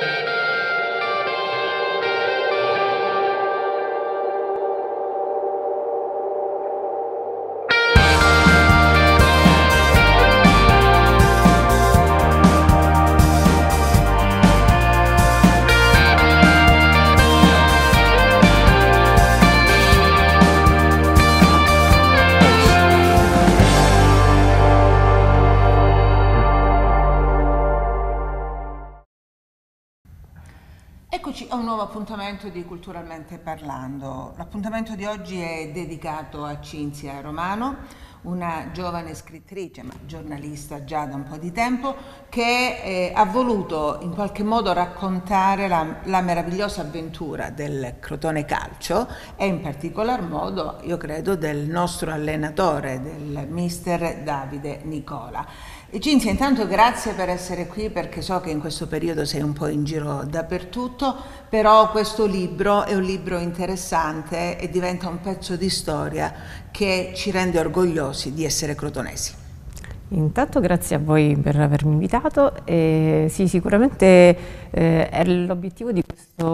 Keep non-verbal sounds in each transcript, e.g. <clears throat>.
Thank you. appuntamento di Culturalmente Parlando. L'appuntamento di oggi è dedicato a Cinzia Romano, una giovane scrittrice, ma giornalista già da un po' di tempo, che eh, ha voluto in qualche modo raccontare la, la, meravigliosa avventura del Crotone Calcio e in particolar modo, io credo, del nostro allenatore, del mister Davide Nicola. E Cinzia, intanto grazie per essere qui perché so che in questo periodo sei un po' in giro dappertutto però questo libro è un libro interessante e diventa un pezzo di storia che ci rende orgogliosi di essere crotonesi. Intanto grazie a voi per avermi invitato e sì, sicuramente eh, l'obiettivo di,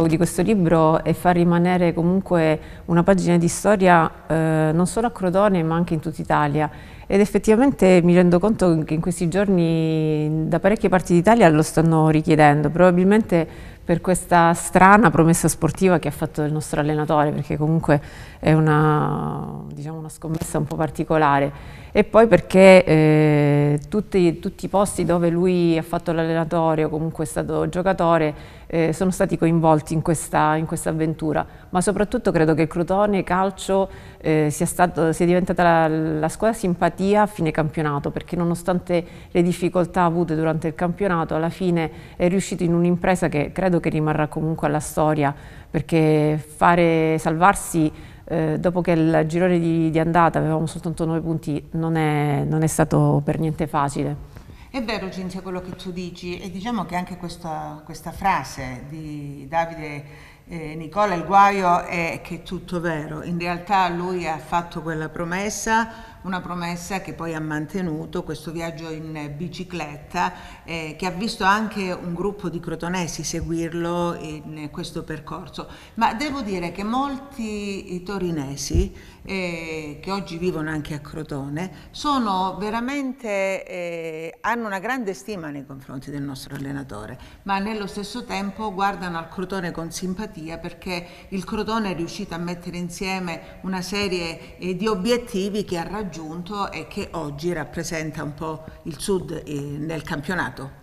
di questo, libro è far rimanere comunque una pagina di storia eh, non solo a Crotone ma anche in tutta Italia ed effettivamente mi rendo conto che in questi giorni da parecchie parti d'Italia lo stanno richiedendo, probabilmente per questa strana promessa sportiva che ha fatto il nostro allenatore, perché comunque è una, diciamo, una scommessa un po' particolare. E poi perché eh, tutti, tutti, i posti dove lui ha fatto l'allenatore o comunque è stato giocatore eh, sono stati coinvolti in questa, in questa, avventura, ma soprattutto credo che il Crotone Calcio eh, sia, stato, sia, diventata la, la squadra simpatia a fine campionato, perché nonostante le difficoltà avute durante il campionato, alla fine è riuscito in un'impresa che credo credo che rimarrà comunque alla storia perché fare, salvarsi eh, dopo che il girone di, di, andata avevamo soltanto 9 punti non è, non è stato per niente facile. È vero Cinzia quello che tu dici e diciamo che anche questa, questa frase di Davide eh, Nicola, il guaio è che è tutto vero, in realtà lui ha fatto quella promessa, una promessa che poi ha mantenuto, questo viaggio in bicicletta, eh, che ha visto anche un gruppo di crotonesi seguirlo in questo percorso. Ma devo dire che molti torinesi, eh, che oggi vivono anche a Crotone, sono veramente, eh, hanno una grande stima nei confronti del nostro allenatore, ma nello stesso tempo guardano al Crotone con simpatia malattia perché il Crotone è riuscito a mettere insieme una serie eh, di obiettivi che ha raggiunto e che oggi rappresenta un po' il sud eh, nel campionato.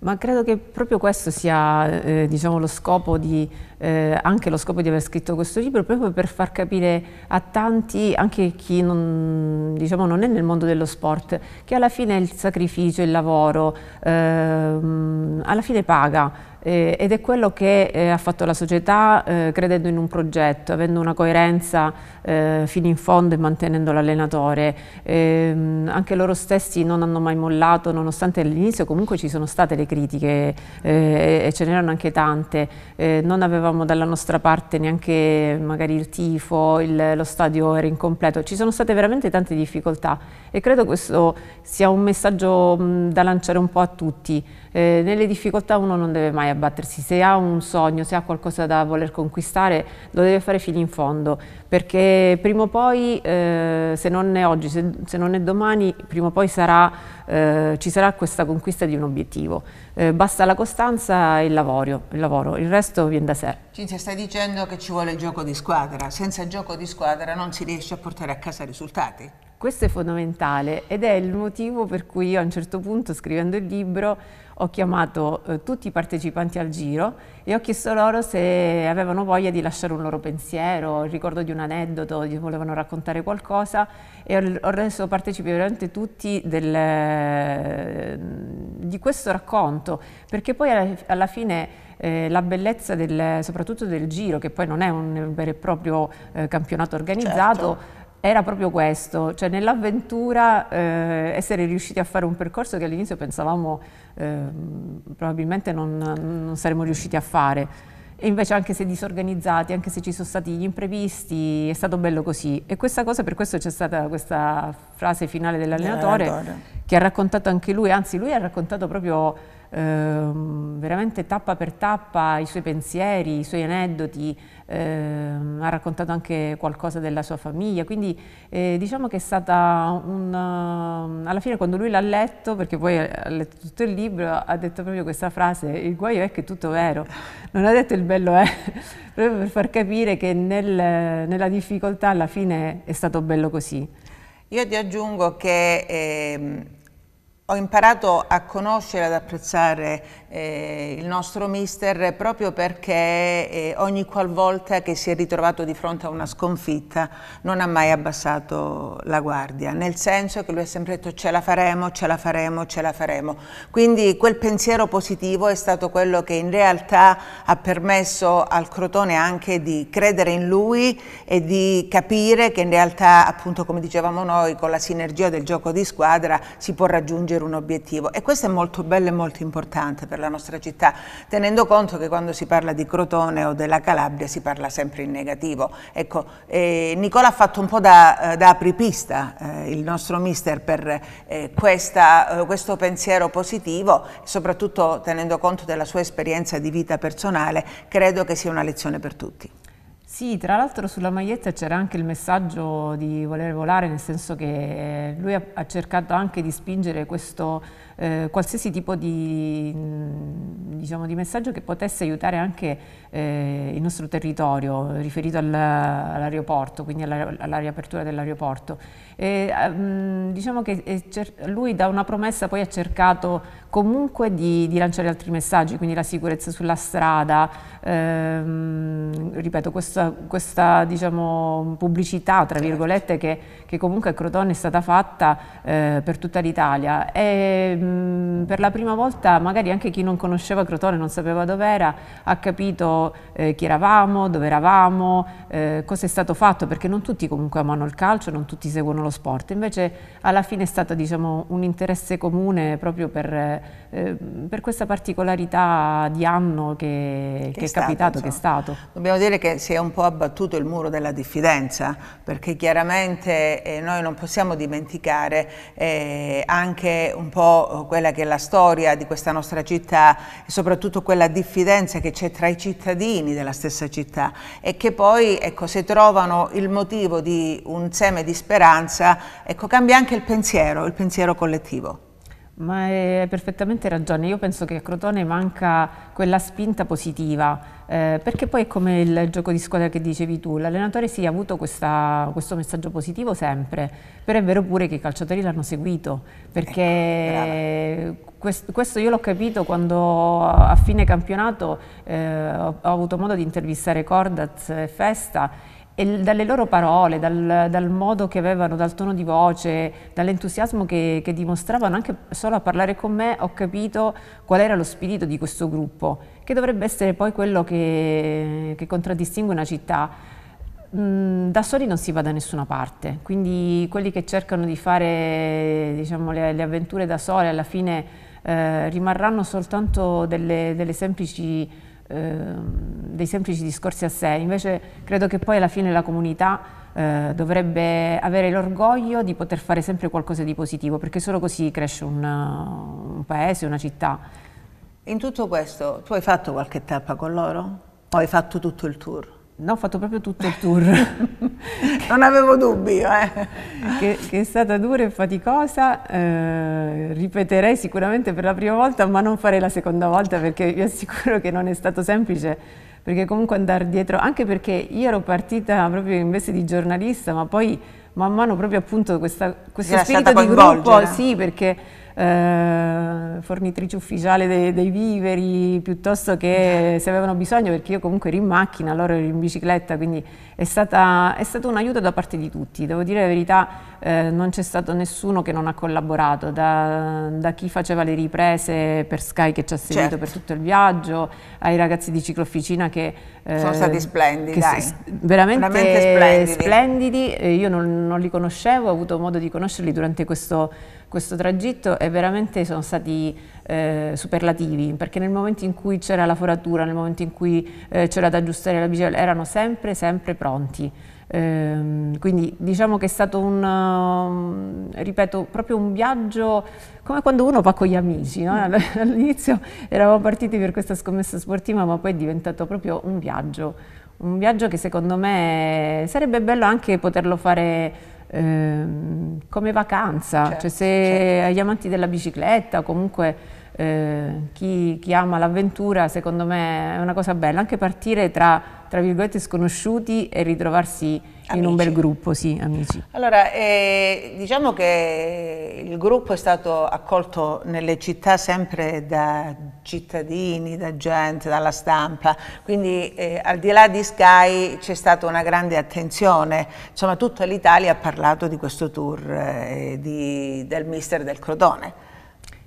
Ma credo che proprio questo sia eh, diciamo, lo scopo di, eh, anche lo scopo di aver scritto questo libro, proprio per far capire a tanti, anche chi non, diciamo, non è nel mondo dello sport, che alla fine il sacrificio, il lavoro, eh, alla fine paga eh, ed è quello che eh, ha fatto la società eh, credendo in un progetto, avendo una coerenza eh, fino in fondo e mantenendo l'allenatore. Ehm, anche loro stessi non hanno mai mollato, nonostante all'inizio comunque ci sono state le critiche eh, e ce n'erano anche tante. non avevamo dalla nostra parte neanche magari il tifo, il, lo stadio era incompleto, ci sono state veramente tante difficoltà e credo questo sia un messaggio mh, da lanciare un po' a tutti. Eh, nelle difficoltà uno non deve mai abbattersi, se ha un sogno, se ha qualcosa da voler conquistare, lo deve fare fino in fondo, perché prima o poi, eh, se non è oggi, se, se, non è domani, prima o poi sarà, eh, ci sarà questa conquista di un obiettivo. Eh, basta la costanza e il lavoro, il lavoro, il resto viene da sé. Cinzia, stai dicendo che ci vuole gioco di squadra, senza gioco di squadra non si riesce a portare a casa risultati? Questo è fondamentale ed è il motivo per cui io a un certo punto scrivendo il libro ho chiamato eh, tutti i partecipanti al giro e ho chiesto loro se avevano voglia di lasciare un loro pensiero, il ricordo di un aneddoto, di volevano raccontare qualcosa e ho, ho reso partecipi veramente tutti del, eh, di questo racconto, perché poi alla, alla fine eh, la bellezza del, soprattutto del giro, che poi non è un vero e proprio eh, campionato organizzato, certo era proprio questo, cioè nell'avventura eh, essere riusciti a fare un percorso che all'inizio pensavamo eh, probabilmente non, non saremmo riusciti a fare. E invece anche se disorganizzati, anche se ci sono stati gli imprevisti, è stato bello così. E questa cosa, per questo c'è stata questa frase finale dell'allenatore che ha raccontato anche lui, anzi lui ha raccontato proprio eh, veramente tappa per tappa i suoi pensieri, i suoi aneddoti, eh, ha raccontato anche qualcosa della sua famiglia, quindi eh, diciamo che è stata una... Ehm, alla fine quando lui l'ha letto, perché poi ha letto tutto il libro, ha detto proprio questa frase, il guaio è che è tutto vero, non ha detto il bello è, <laughs> proprio per far capire che nel, nella difficoltà alla fine è stato bello così. Io ti aggiungo che... Eh, ho imparato a conoscere, ad apprezzare eh, il nostro mister proprio perché eh, ogni qualvolta che si è ritrovato di fronte a una sconfitta non ha mai abbassato la guardia, nel senso che lui ha sempre detto ce la faremo, ce la faremo, ce la faremo. Quindi quel pensiero positivo è stato quello che in realtà ha permesso al Crotone anche di credere in lui e di capire che in realtà appunto come dicevamo noi con la sinergia del gioco di squadra si può raggiungere raggiungere un obiettivo e questo è molto bello e molto importante per la nostra città, tenendo conto che quando si parla di Crotone o della Calabria si parla sempre in negativo. Ecco, eh, Nicola ha fatto un po' da, eh, da apripista eh, il nostro mister per eh, questa, eh, questo pensiero positivo, soprattutto tenendo conto della sua esperienza di vita personale, credo che sia una lezione per tutti. Sì, tra l'altro sulla maglietta c'era anche il messaggio di voler volare, nel senso che eh, lui ha, cercato anche di spingere questo eh, qualsiasi tipo di, mm, diciamo, di, messaggio che potesse aiutare anche eh, il nostro territorio, riferito all'aeroporto, quindi alla, riapertura dell'aeroporto. Ehm, diciamo che eh, lui da una promessa poi ha cercato comunque di, di, lanciare altri messaggi, quindi la sicurezza sulla strada, ehm, ripeto, questa, questa diciamo, pubblicità, tra certo. virgolette, che, che, comunque a Crotone è stata fatta eh, per tutta l'Italia e mh, mm, per la prima volta magari anche chi non conosceva Crotone, non sapeva dov'era, ha capito eh, chi eravamo, dove eravamo, eh, cosa è stato fatto, perché non tutti comunque amano il calcio, non tutti seguono lo sport, invece alla fine è stato diciamo, un interesse comune proprio per eh, per questa particolarità di anno che, che, che è, capitato, insomma. che è stato. Dobbiamo dire che si è un po' abbattuto il muro della diffidenza, perché chiaramente eh, noi non possiamo dimenticare eh, anche un po' quella che è la storia di questa nostra città e soprattutto quella diffidenza che c'è tra i cittadini della stessa città e che poi, ecco, se trovano il motivo di un seme di speranza, ecco, cambia anche il pensiero, il pensiero collettivo. Ma hai perfettamente ragione, io penso che a Crotone manca quella spinta positiva, eh, perché poi è come il gioco di squadra che dicevi tu, l'allenatore sì ha avuto questa, questo messaggio positivo sempre, però è vero pure che i calciatori l'hanno seguito, perché ecco, questo, questo, io l'ho capito quando a fine campionato eh, ho, ho avuto modo di intervistare Cordaz e Festa e dalle loro parole, dal, dal, modo che avevano, dal tono di voce, dall'entusiasmo che, che, dimostravano anche solo a parlare con me, ho capito qual era lo spirito di questo gruppo, che dovrebbe essere poi quello che, che contraddistingue una città. Mm, da soli non si va da nessuna parte, quindi quelli che cercano di fare diciamo, le, le, avventure da soli alla fine eh, rimarranno soltanto delle, delle semplici Ehm, dei semplici discorsi a sé, invece credo che poi alla fine la comunità eh, dovrebbe avere l'orgoglio di poter fare sempre qualcosa di positivo, perché solo così cresce un, un paese, una città. In tutto questo, tu hai fatto qualche tappa con loro? O hai fatto tutto il tour? No, ho fatto proprio tutto il tour. <laughs> non avevo dubbi. Eh. Che, che, è stata dura e faticosa, eh, ripeterei sicuramente per la prima volta, ma non farei la seconda volta perché vi assicuro che non è stato semplice, perché comunque andare dietro, anche perché io ero partita proprio in veste di giornalista, ma poi man mano proprio appunto questa, questo spirito di gruppo, sì, perché eh, fornitrice ufficiale dei, dei viveri, piuttosto che se avevano bisogno, perché io comunque ero in macchina, loro ero in bicicletta, quindi è, stata, è stato un aiuto da parte di tutti. Devo dire la verità, eh, non c'è stato nessuno che non ha collaborato, da, da, chi faceva le riprese per Sky che ci ha seguito certo. per tutto il viaggio, ai ragazzi di ciclofficina che... Eh, Sono stati splendidi, veramente, veramente, splendidi. splendidi. io non, non li conoscevo, ho avuto modo di conoscerli durante questo questo tragitto e veramente sono stati eh, superlativi, perché nel momento in cui c'era la foratura, nel momento in cui eh, c'era da aggiustare la bicicletta, erano sempre, sempre pronti. Ehm, quindi diciamo che è stato un, um, ripeto, proprio un viaggio come quando uno va con gli amici, no? Mm. <laughs> all'inizio eravamo partiti per questa scommessa sportiva ma poi è diventato proprio un viaggio, un viaggio che secondo me sarebbe bello anche poterlo fare Ehm, come vacanza, certo, cioè se certo. agli amanti della bicicletta comunque eh, chi, chi, ama l'avventura secondo me è una cosa bella, anche partire tra, tra virgolette sconosciuti e ritrovarsi amici. in un bel gruppo, sì, amici. Allora, eh, diciamo che il gruppo è stato accolto nelle città sempre da cittadini, da gente, dalla stampa, quindi eh, al di là di Sky c'è stata una grande attenzione, insomma tutta l'Italia ha parlato di questo tour eh, di, del mister del Crotone.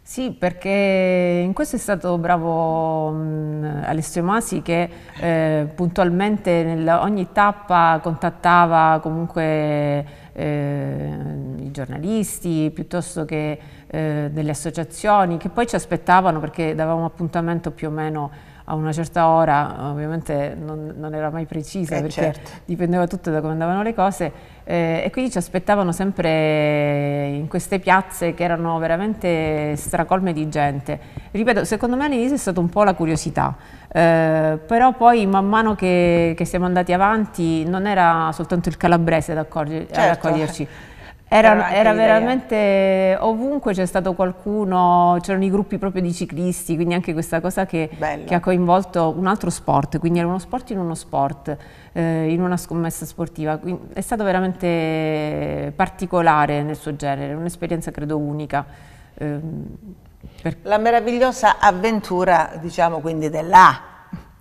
Sì, perché in questo è stato bravo mh, mm, Alessio Masi che eh, puntualmente nella, ogni tappa contattava comunque eh, i giornalisti piuttosto che eh, delle associazioni che poi ci aspettavano perché davamo appuntamento più o meno a una certa ora, ovviamente non, non era mai precisa eh, perché certo. dipendeva tutto da come andavano le cose eh, e quindi ci aspettavano sempre in queste piazze che erano veramente stracolme di gente. Ripeto, secondo me all'inizio è stata un po' la curiosità, eh, però poi man mano che, che, siamo andati avanti non era soltanto il calabrese ad, accorger, certo. ad accoglierci. Era, era veramente ovunque c'è stato qualcuno, c'erano i gruppi proprio di ciclisti, quindi anche questa cosa che, che ha coinvolto un altro sport, quindi era uno sport in uno sport, eh, in una scommessa sportiva. Quindi è stato veramente particolare nel suo genere, un'esperienza credo unica. Eh, per... La meravigliosa avventura, diciamo quindi, dell'A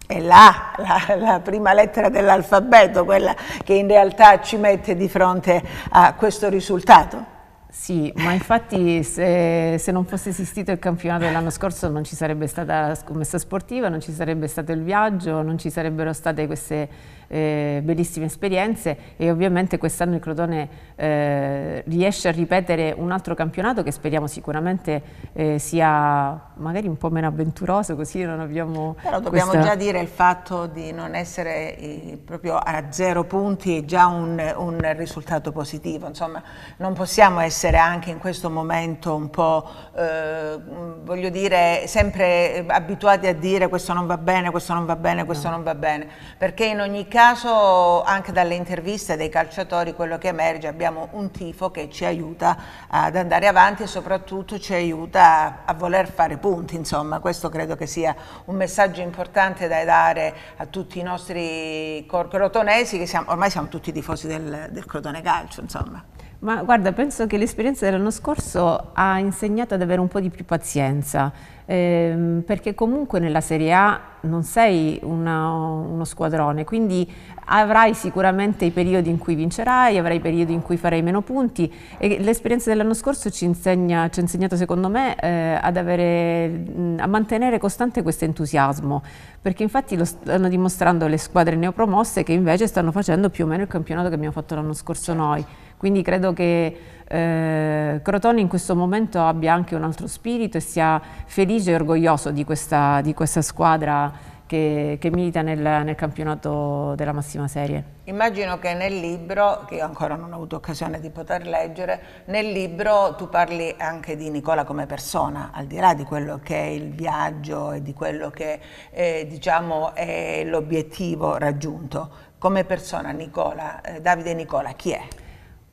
è la, la, la, prima lettera dell'alfabeto, quella che in realtà ci mette di fronte a questo risultato? Sì, ma infatti se, se, non fosse esistito il campionato dell'anno scorso non ci sarebbe stata la scommessa sportiva, non ci sarebbe stato il viaggio, non ci sarebbero state queste eh, bellissime esperienze e ovviamente quest'anno il Crotone eh, riesce a ripetere un altro campionato che speriamo sicuramente eh, sia magari un po' meno avventuroso così non abbiamo... Però dobbiamo questa... già dire il fatto di non essere eh, proprio a zero punti è già un, un risultato positivo, insomma non possiamo essere essere anche in questo momento un po', eh, voglio dire, sempre eh, abituati a dire questo non va bene, questo non va bene, questo no. non va bene, perché in ogni caso anche dalle interviste dei calciatori quello che emerge, abbiamo un tifo che ci aiuta ad andare avanti e soprattutto ci aiuta a, a voler fare punti, insomma, questo credo che sia un messaggio importante da dare a tutti i nostri crotonesi, che siamo, ormai siamo tutti tifosi del, del Crotone Calcio, insomma. Ma guarda, penso che l'esperienza dell'anno scorso ha insegnato ad avere un po' di più pazienza, ehm, perché comunque nella Serie A non sei una, uno squadrone, quindi avrai sicuramente i periodi in cui vincerai, avrai i periodi in cui farai meno punti e l'esperienza dell'anno scorso ci, insegna, ci, ha insegnato secondo me eh, avere, a mantenere costante questo entusiasmo, perché infatti lo stanno dimostrando le squadre neopromosse che invece stanno facendo più o meno il campionato che abbiamo fatto l'anno scorso certo. noi. Quindi credo che eh, Crotone in questo momento abbia anche un altro spirito e sia felice e orgoglioso di questa, di questa squadra che, che, milita nel, nel, campionato della massima serie. Immagino che nel libro, che io ancora non ho avuto occasione di poter leggere, nel libro tu parli anche di Nicola come persona, al di là di quello che è il viaggio e di quello che eh, diciamo, è l'obiettivo raggiunto. Come persona Nicola, eh, Davide Nicola, chi è?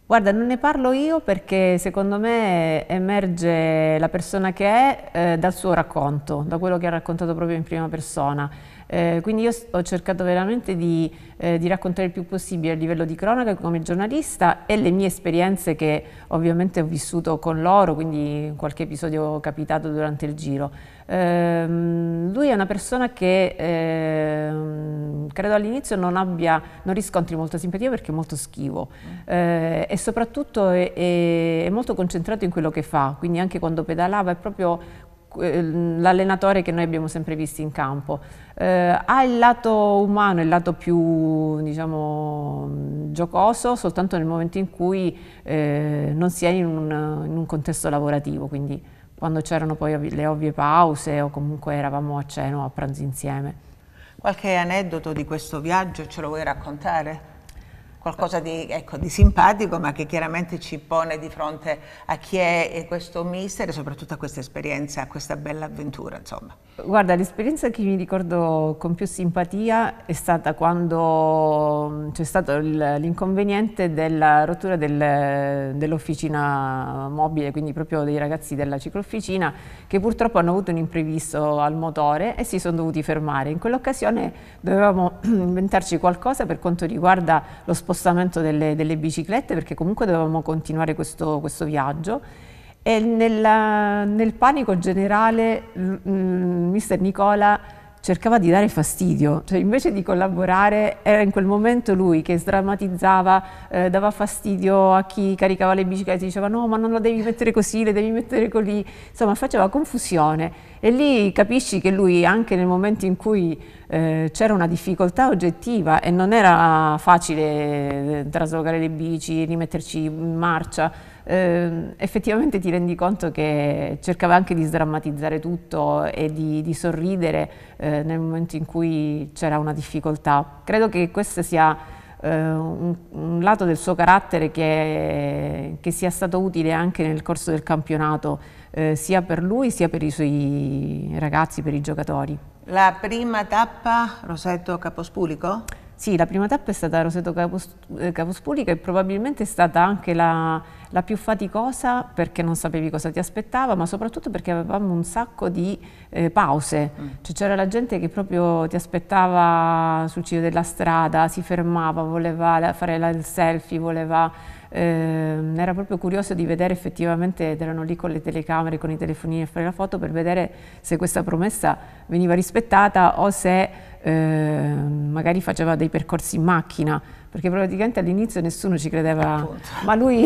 Guarda, non ne parlo io perché secondo me emerge la persona che è eh, dal suo racconto, da quello che ha raccontato proprio in prima persona. Eh, quindi io ho cercato veramente di, eh, di, raccontare il più possibile a livello di cronaca come giornalista e le mie esperienze che ovviamente ho vissuto con loro, quindi qualche episodio capitato durante il giro. Eh, lui è una persona che eh, credo all'inizio non, abbia, non, riscontri molta simpatia perché è molto schivo eh, e soprattutto è, è, è molto concentrato in quello che fa, quindi anche quando pedalava è proprio ehm, l'allenatore che noi abbiamo sempre visto in campo. Eh, ha il lato umano, il lato più diciamo, giocoso, soltanto nel momento in cui eh, non si è in un, in un contesto lavorativo, quindi quando c'erano poi le ovvie pause o comunque eravamo a cena o a pranzo insieme. Qualche aneddoto di questo viaggio ce lo vuoi raccontare? qualcosa di, ecco, di, simpatico ma che chiaramente ci pone di fronte a chi è eh, questo mister e soprattutto a questa esperienza, a questa bella avventura insomma. Guarda l'esperienza che mi ricordo con più simpatia è stata quando mm, c'è stato l'inconveniente della rottura del, dell'officina mobile, quindi proprio dei ragazzi della ciclofficina che purtroppo hanno avuto un imprevisto al motore e si sono dovuti fermare. In quell'occasione dovevamo <clears throat> inventarci qualcosa per quanto riguarda lo spostamento spostamento delle, delle biciclette perché comunque dovevamo continuare questo, questo viaggio e nel, nel panico generale mh, mm, mister Nicola cercava di dare fastidio, cioè invece di collaborare era in quel momento lui che sdrammatizzava, eh, dava fastidio a chi caricava le biciclette, diceva no ma non la devi mettere così, le devi mettere così, insomma faceva confusione e lì capisci che lui anche nel momento in cui eh, c'era una difficoltà oggettiva e non era facile eh, traslocare le bici, rimetterci in marcia, eh, effettivamente ti rendi conto che cercava anche di sdrammatizzare tutto e di, di sorridere eh, nel momento in cui c'era una difficoltà. Credo che questo sia eh, un, un, lato del suo carattere che, che, sia stato utile anche nel corso del campionato, eh, sia per lui sia per i suoi ragazzi, per i giocatori. La prima tappa, Rosetto Capospulico? Sì, la prima tappa è stata Roseto Capospulica eh, e probabilmente è stata anche la, la, più faticosa perché non sapevi cosa ti aspettava, ma soprattutto perché avevamo un sacco di eh, pause. Mm. Cioè, c'era la gente che proprio ti aspettava sul ciglio della strada, si fermava, voleva fare la, il selfie, voleva ehm, era proprio curioso di vedere effettivamente, erano lì con le telecamere, con i telefonini a fare la foto, per vedere se questa promessa veniva rispettata o se eh, magari faceva dei percorsi in macchina, perché praticamente all'inizio nessuno ci credeva, Appunto. ma lui <laughs>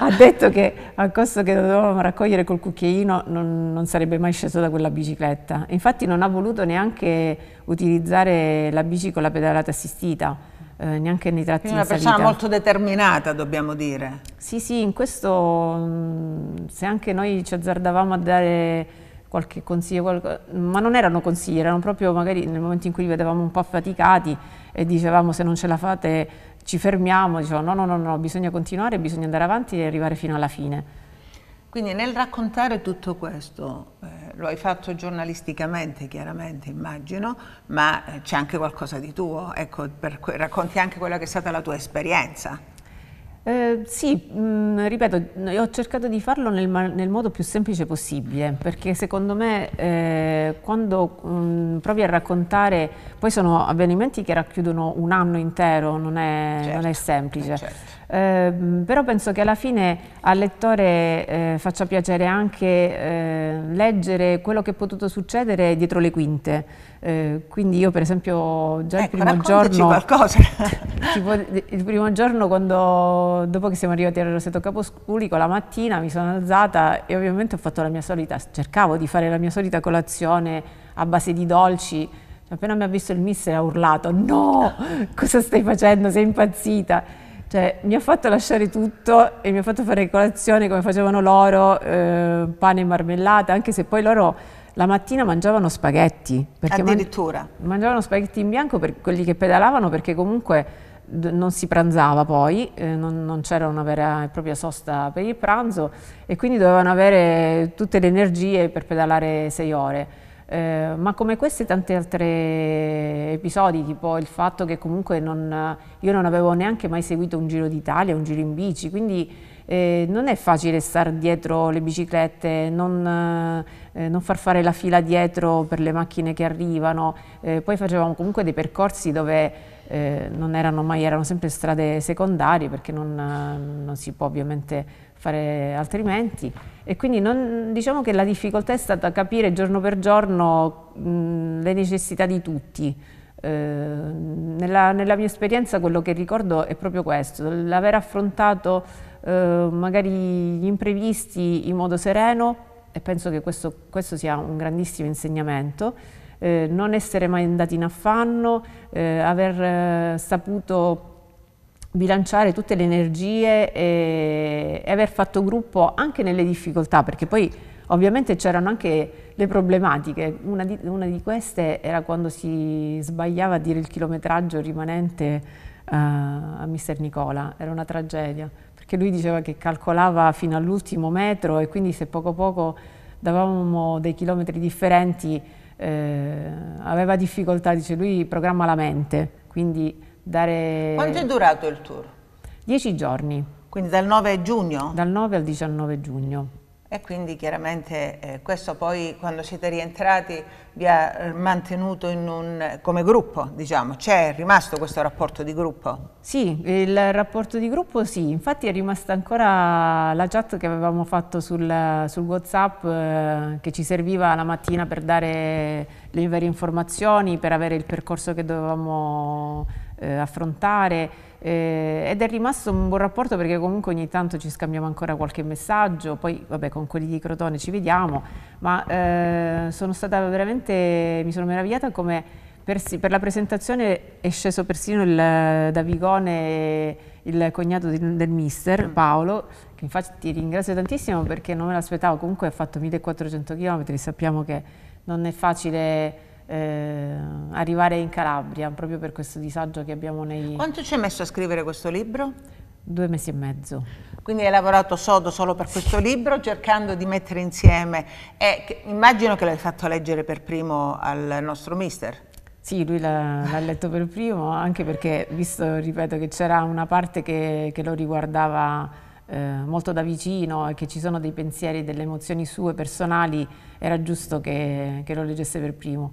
ha detto che a costo che dovevamo raccogliere col cucchiaino non, non, sarebbe mai sceso da quella bicicletta. Infatti non ha voluto neanche utilizzare la bici con la pedalata assistita, eh, neanche nei tratti Quindi una persona molto determinata, dobbiamo dire. Sì, sì, in questo mm, se anche noi ci azzardavamo a dare qualche consiglio, qualco, ma non erano consigli, erano proprio magari nel momento in cui li vedevamo un po' affaticati e dicevamo se non ce la fate ci fermiamo, dicevamo no, no, no, no, bisogna continuare, bisogna andare avanti e arrivare fino alla fine. Quindi nel raccontare tutto questo, eh, lo hai fatto giornalisticamente chiaramente immagino, ma eh, c'è anche qualcosa di tuo, ecco, per, racconti anche quella che è stata la tua esperienza. Eh, sì, mh, mm, ripeto, ho cercato di farlo nel, nel, modo più semplice possibile, perché secondo me eh, quando mh, mm, provi a raccontare, poi sono avvenimenti che racchiudono un anno intero, non è, certo, non è certo, semplice. Eh, certo Ehm, però penso che alla fine al lettore eh, faccia piacere anche eh, leggere quello che è potuto succedere dietro le quinte. Eh, quindi io per esempio già ecco, il primo giorno... qualcosa! <laughs> tipo, il primo giorno quando, dopo che siamo arrivati al Roseto Caposcurico, la mattina mi sono alzata e ovviamente ho fatto la mia solita, cercavo di fare la mia solita colazione a base di dolci, appena mi ha visto il mister ha urlato no, cosa stai facendo, sei impazzita? Cioè, mi ha fatto lasciare tutto e mi ha fatto fare colazione come facevano loro, eh, pane e marmellata, anche se poi loro la mattina mangiavano spaghetti. Addirittura. Man mangiavano spaghetti in bianco per quelli che pedalavano perché comunque non si pranzava poi, eh, non, non c'era una vera e propria sosta per il pranzo e quindi dovevano avere tutte le energie per pedalare sei ore. Eh, ma come questi e tanti altri episodi, tipo il fatto che comunque non, io non avevo neanche mai seguito un giro d'Italia, un giro in bici, quindi eh, non è facile stare dietro le biciclette, non, eh, non, far fare la fila dietro per le macchine che arrivano, eh, poi facevamo comunque dei percorsi dove eh, non erano mai, erano sempre strade secondarie perché non, non si può ovviamente fare altrimenti. E quindi non, diciamo che la difficoltà è stata capire giorno per giorno mh, le necessità di tutti. Eh, nella, nella, mia esperienza quello che ricordo è proprio questo, l'aver affrontato eh, magari gli imprevisti in modo sereno e penso che questo, questo sia un grandissimo insegnamento, eh, non essere mai andati in affanno, eh, aver eh, saputo bilanciare tutte le energie e, e aver fatto gruppo anche nelle difficoltà, perché poi ovviamente c'erano anche le problematiche. Una di, una di, queste era quando si sbagliava a dire il chilometraggio rimanente uh, a mister Nicola, era una tragedia, perché lui diceva che calcolava fino all'ultimo metro e quindi se poco poco davamo dei chilometri differenti eh, aveva difficoltà, dice lui programma la mente, quindi dare... Quanto è durato il tour? Dieci giorni. Quindi dal 9 giugno? Dal 9 al 19 giugno. E quindi chiaramente eh, questo poi quando siete rientrati vi ha mantenuto un, come gruppo, diciamo, c'è rimasto questo rapporto di gruppo? Sì, il rapporto di gruppo sì, infatti è rimasta ancora la chat che avevamo fatto sul, sul Whatsapp eh, che ci serviva la mattina per dare le varie informazioni, per avere il percorso che dovevamo eh, affrontare eh, ed è rimasto un buon rapporto perché comunque ogni tanto ci scambiamo ancora qualche messaggio, poi vabbè con quelli di Crotone ci vediamo, ma eh, sono stata veramente, mi sono meravigliata come per, per la presentazione è sceso persino il, da Vigone il cognato di, del mister mm. Paolo, che infatti ringrazio tantissimo perché non me l'aspettavo, comunque ha fatto 1400 km, sappiamo che non è facile eh, arrivare in Calabria, proprio per questo disagio che abbiamo nei... Quanto ci hai messo a scrivere questo libro? Due mesi e mezzo. Quindi hai lavorato sodo solo per questo libro, cercando di mettere insieme... Eh, immagino che l'hai fatto leggere per primo al nostro mister. Sì, lui l'ha letto per primo, anche perché, visto, ripeto, che c'era una parte che, che lo riguardava eh, molto da vicino e che ci sono dei pensieri, delle emozioni sue personali, era giusto che, che lo leggesse per primo.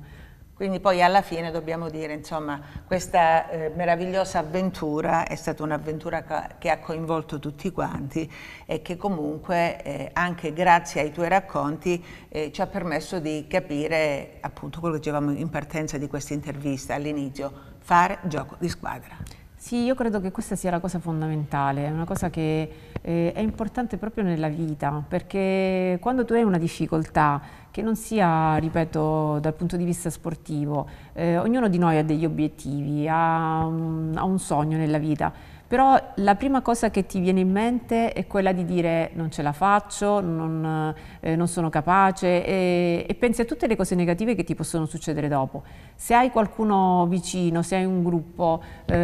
Quindi poi alla fine dobbiamo dire, insomma, questa eh, meravigliosa avventura è stata un'avventura che ha coinvolto tutti quanti e che comunque eh, anche grazie ai tuoi racconti eh, ci ha permesso di capire appunto quello che dicevamo in partenza di questa intervista all'inizio, fare gioco di squadra. Sì, io credo che questa sia la cosa fondamentale, una cosa che eh, è importante proprio nella vita, perché quando tu hai una difficoltà, che non sia, ripeto, dal punto di vista sportivo, eh, ognuno di noi ha degli obiettivi, ha, ha un sogno nella vita, però la prima cosa che ti viene in mente è quella di dire non ce la faccio, non, eh, non sono capace e, e, pensi a tutte le cose negative che ti possono succedere dopo. Se hai qualcuno vicino, se hai un gruppo, eh,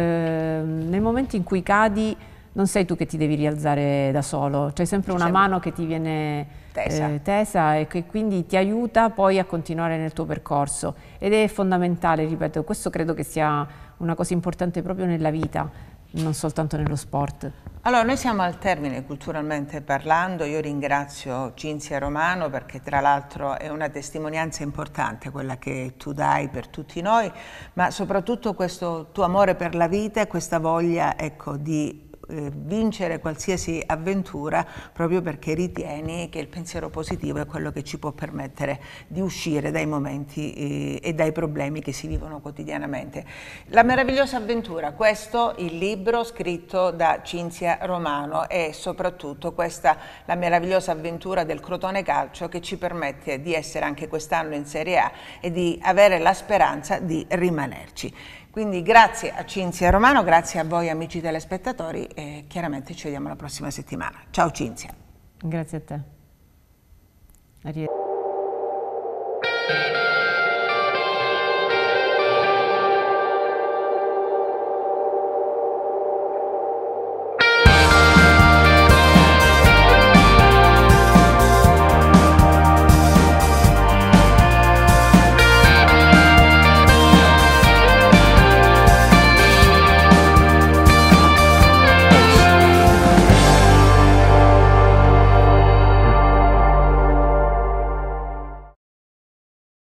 nel momento in cui cadi non sei tu che ti devi rialzare da solo, c'è sempre una certo. mano che ti viene tesa. Eh, tesa. e che quindi ti aiuta poi a continuare nel tuo percorso ed è fondamentale, ripeto, questo credo che sia una cosa importante proprio nella vita non soltanto nello sport. Allora, noi siamo al termine culturalmente parlando, io ringrazio Cinzia Romano perché tra l'altro è una testimonianza importante quella che tu dai per tutti noi, ma soprattutto questo tuo amore per la vita e questa voglia ecco, di eh, vincere qualsiasi avventura proprio perché ritieni che il pensiero positivo è quello che ci può permettere di uscire dai momenti eh, e dai problemi che si vivono quotidianamente. La meravigliosa avventura, questo il libro scritto da Cinzia Romano e soprattutto questa la meravigliosa avventura del Crotone Calcio che ci permette di essere anche quest'anno in Serie A e di avere la speranza di rimanerci. Quindi grazie a Cinzia Romano, grazie a voi amici telespettatori e chiaramente ci vediamo la prossima settimana. Ciao Cinzia. Grazie a te. Arrivederci.